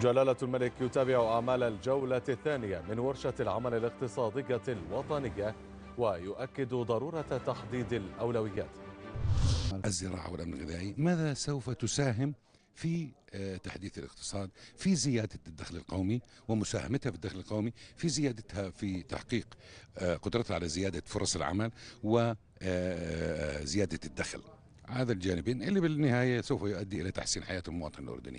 جلالة الملك يتابع أعمال الجولة الثانية من ورشة العمل الاقتصادية الوطنية ويؤكد ضرورة تحديد الأولويات الزراعة والأمن الغذائي ماذا سوف تساهم في آه، تحديث الاقتصاد في زيادة الدخل القومي ومساهمتها في الدخل القومي في زيادتها في تحقيق آه، قدرتها على زيادة فرص العمل وزيادة آه، الدخل هذا الجانبين اللي بالنهاية سوف يؤدي إلى تحسين حياة المواطن الأردني